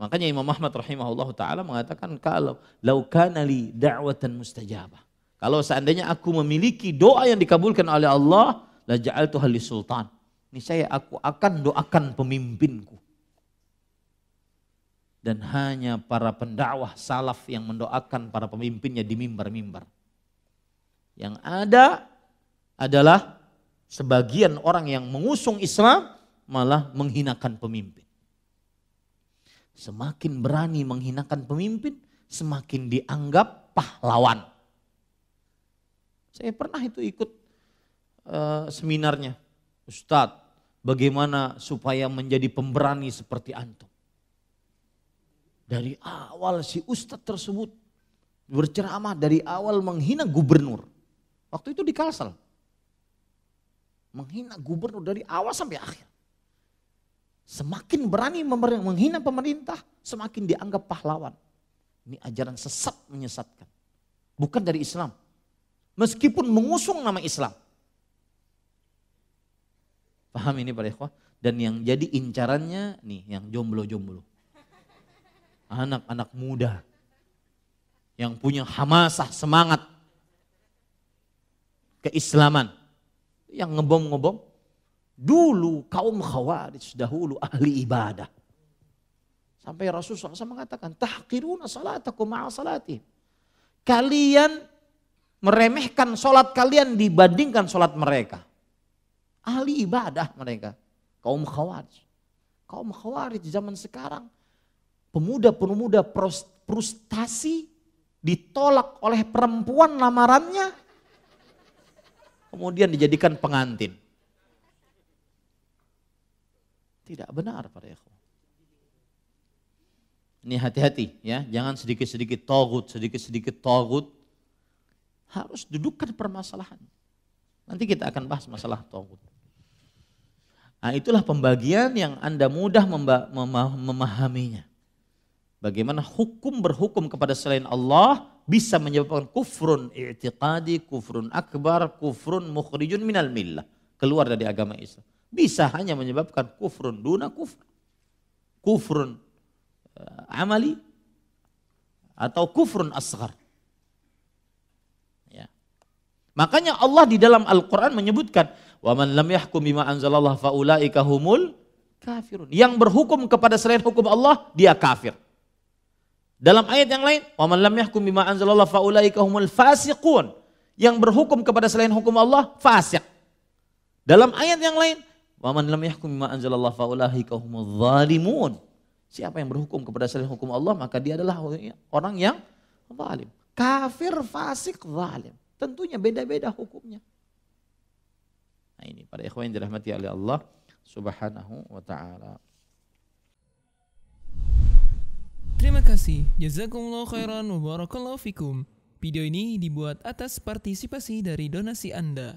Makanya Imam Ahmad rahimahullah taala mengatakan kalau laukana li da'watan mustajabah. Kalau seandainya aku memiliki doa yang dikabulkan oleh Allah, la Tuhan li sultan. saya aku akan doakan pemimpinku. Dan hanya para pendakwah salaf yang mendoakan para pemimpinnya di mimbar-mimbar. Yang ada adalah sebagian orang yang mengusung Islam malah menghinakan pemimpin. Semakin berani menghinakan pemimpin, semakin dianggap pahlawan. Saya pernah itu ikut e, seminarnya, Ustadz, bagaimana supaya menjadi pemberani seperti antum. Dari awal si Ustadz tersebut berceramah dari awal menghina gubernur. Waktu itu di Kalsel. Menghina gubernur dari awal sampai akhir. Semakin berani menghina pemerintah, semakin dianggap pahlawan. Ini ajaran sesat menyesatkan. Bukan dari Islam. Meskipun mengusung nama Islam. Paham ini Pak ikhwah? Dan yang jadi incarannya nih yang jomblo-jomblo. Anak-anak muda. Yang punya hamasah, semangat. Keislaman. Yang ngebom-ngebom Dulu kaum khawarij dahulu ahli ibadah. Sampai Rasulullah SAW mengatakan, tahkiruna salataku ma'a salati. Kalian meremehkan sholat kalian dibandingkan sholat mereka. Ahli ibadah mereka. Kaum khawarij. Kaum khawarij zaman sekarang. Pemuda-pemuda frustasi ditolak oleh perempuan lamarannya. Kemudian dijadikan pengantin. benar para ikhwan. Ini hati-hati ya, jangan sedikit-sedikit togut, sedikit-sedikit togut. Harus dudukkan permasalahan. Nanti kita akan bahas masalah togut. Nah, itulah pembagian yang Anda mudah memahaminya. Bagaimana hukum berhukum kepada selain Allah bisa menyebabkan kufrun i'tiqadi, kufrun akbar, kufrun mukhrijun minal millah. Keluar dari agama Islam bisa hanya menyebabkan kufrun duna kufr. Kufrun uh, amali atau kufrun asgar. Ya. Makanya Allah di dalam Al-Quran menyebutkan, وَمَنْ لَمْ يَحْكُمْ بِمَا أَنْزَلَ اللَّهِ فَأُولَٰئِكَ هُمُ kafirun. Yang berhukum kepada selain hukum Allah, dia kafir. Dalam ayat yang lain, وَمَنْ لَمْ يَحْكُمْ بِمَا أَنْزَلَ اللَّهِ فَأُولَٰئِكَ هُمُ الْفَاسِقُونَ Yang berhukum kepada selain hukum Allah, fasik. Dalam ayat yang lain, Wa man lam yahkum bima anzalallah faulaika humudz zalimun. Siapa yang berhukum kepada selain hukum Allah maka dia adalah orang yang zalim. Kafir, fasik, zalim. Tentunya beda-beda hukumnya. Nah ini para ikhwan yang dirahmati oleh Allah Subhanahu wa taala. Terima kasih. Jazakumullah khairan wa barakallahu fikum. Video ini dibuat atas partisipasi dari donasi Anda.